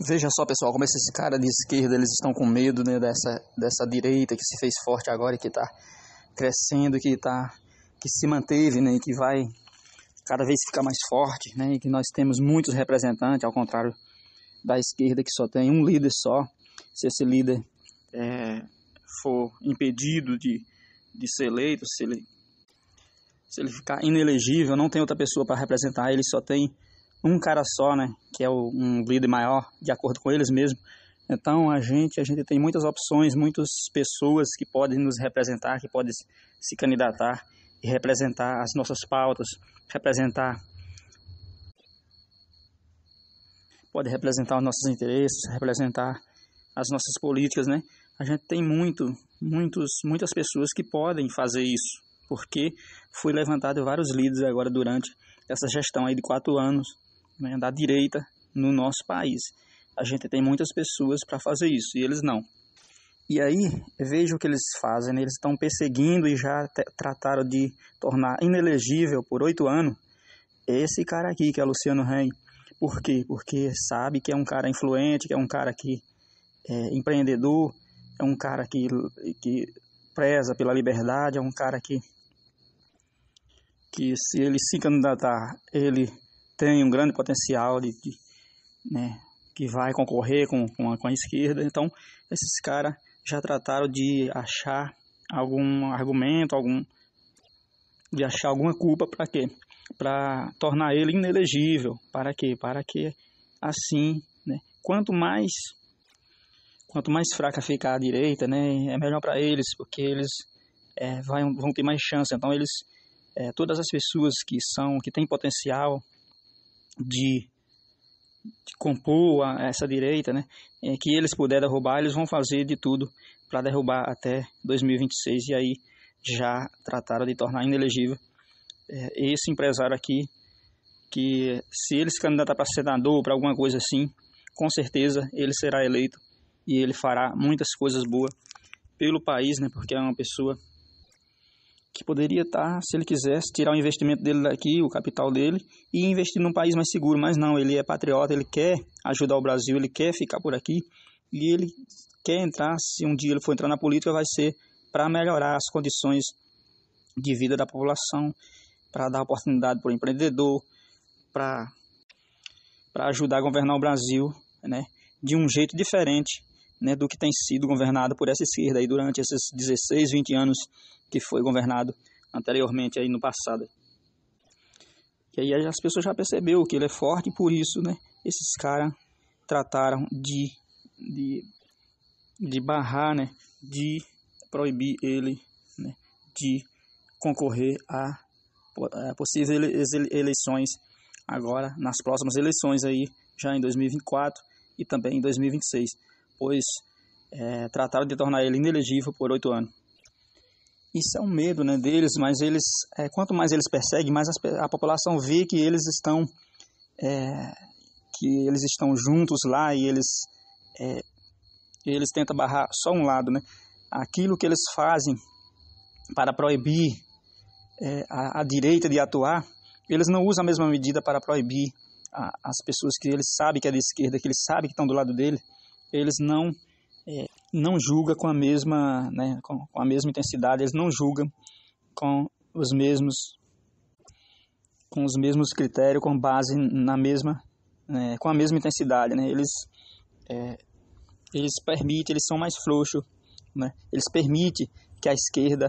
Veja só, pessoal, como esses caras de esquerda, eles estão com medo né, dessa, dessa direita que se fez forte agora e que está crescendo, que, tá, que se manteve né, e que vai cada vez ficar mais forte, né, e que nós temos muitos representantes, ao contrário da esquerda que só tem um líder só. Se esse líder é, for impedido de, de ser eleito, se ele, se ele ficar inelegível, não tem outra pessoa para representar, ele só tem um cara só, né, que é o, um líder maior, de acordo com eles mesmos. Então a gente, a gente tem muitas opções, muitas pessoas que podem nos representar, que podem se candidatar e representar as nossas pautas, representar pode representar os nossos interesses, representar as nossas políticas, né? A gente tem muito, muitos, muitas pessoas que podem fazer isso, porque foi levantado vários líderes agora durante essa gestão aí de quatro anos né, da direita no nosso país. A gente tem muitas pessoas para fazer isso e eles não. E aí, veja o que eles fazem. Né? Eles estão perseguindo e já trataram de tornar inelegível por oito anos esse cara aqui, que é Luciano Rei. Por quê? Porque sabe que é um cara influente, que é um cara que é empreendedor, é um cara que, que preza pela liberdade, é um cara que, que se ele se candidatar, ele tem um grande potencial de, de né, que vai concorrer com, com a, com, a, esquerda. Então, esses caras já trataram de achar algum argumento, algum de achar alguma culpa para quê? Para tornar ele inelegível. Para quê? Para que assim, né, quanto mais quanto mais fraca ficar a direita, né, é melhor para eles, porque eles é, vão ter mais chance. Então, eles é, todas as pessoas que são que têm potencial de, de compor a, essa direita, né, é, que eles puderem derrubar, eles vão fazer de tudo para derrubar até 2026 e aí já trataram de tornar inelegível é, esse empresário aqui, que se ele se candidatar para senador, para alguma coisa assim, com certeza ele será eleito e ele fará muitas coisas boas pelo país, né, porque é uma pessoa que poderia estar, tá, se ele quisesse, tirar o investimento dele daqui, o capital dele, e investir num país mais seguro. Mas não, ele é patriota, ele quer ajudar o Brasil, ele quer ficar por aqui e ele quer entrar. Se um dia ele for entrar na política, vai ser para melhorar as condições de vida da população, para dar oportunidade para o empreendedor, para para ajudar a governar o Brasil, né, de um jeito diferente né, do que tem sido governado por essa esquerda aí durante esses 16, 20 anos que foi governado anteriormente aí no passado. E aí as pessoas já perceberam que ele é forte e por isso, né, esses caras trataram de, de, de barrar, né, de proibir ele né, de concorrer a, a possíveis eleições agora nas próximas eleições aí já em 2024 e também em 2026, pois é, trataram de tornar ele inelegível por oito anos. Isso é um medo né, deles, mas eles, é, quanto mais eles perseguem, mais a, a população vê que eles estão é, que eles estão juntos lá e eles é, eles tentam barrar só um lado, né? Aquilo que eles fazem para proibir é, a, a direita de atuar, eles não usam a mesma medida para proibir as pessoas que eles sabem que é de esquerda, que eles sabem que estão do lado dele, eles não é, não julga com a mesma, né, com, a mesma intensidade, eles não julgam com os mesmos com os mesmos critérios, com base na mesma, né, com a mesma intensidade, né? Eles é, eles permitem, eles são mais frouxos, né? Eles permitem que a esquerda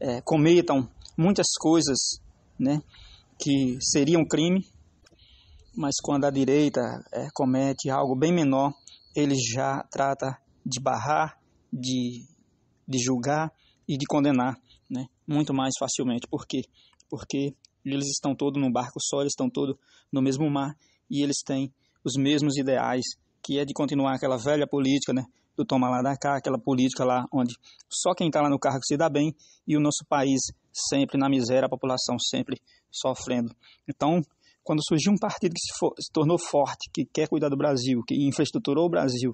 é, cometam muitas coisas, né? Que seriam crime, mas quando a direita é, comete algo bem menor, ele já trata de barrar, de, de julgar e de condenar né? muito mais facilmente. Por quê? Porque eles estão todos num barco só, eles estão todos no mesmo mar e eles têm os mesmos ideais, que é de continuar aquela velha política, né? do toma lá da cá, aquela política lá onde só quem está lá no cargo se dá bem e o nosso país sempre na miséria, a população sempre sofrendo. Então, quando surgiu um partido que se, for, se tornou forte, que quer cuidar do Brasil, que infraestruturou o Brasil,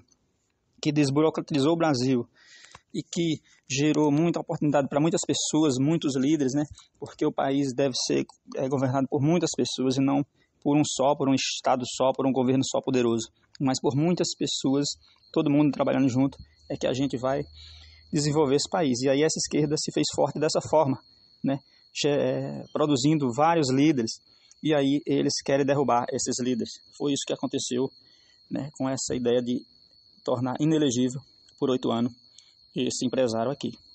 que desburocratizou o Brasil e que gerou muita oportunidade para muitas pessoas, muitos líderes, né? Porque o país deve ser é, governado por muitas pessoas e não por um só, por um estado só, por um governo só poderoso, mas por muitas pessoas, todo mundo trabalhando junto é que a gente vai desenvolver esse país. E aí essa esquerda se fez forte dessa forma, né? É, produzindo vários líderes e aí eles querem derrubar esses líderes. Foi isso que aconteceu, né? Com essa ideia de tornar inelegível por oito anos esse empresário aqui.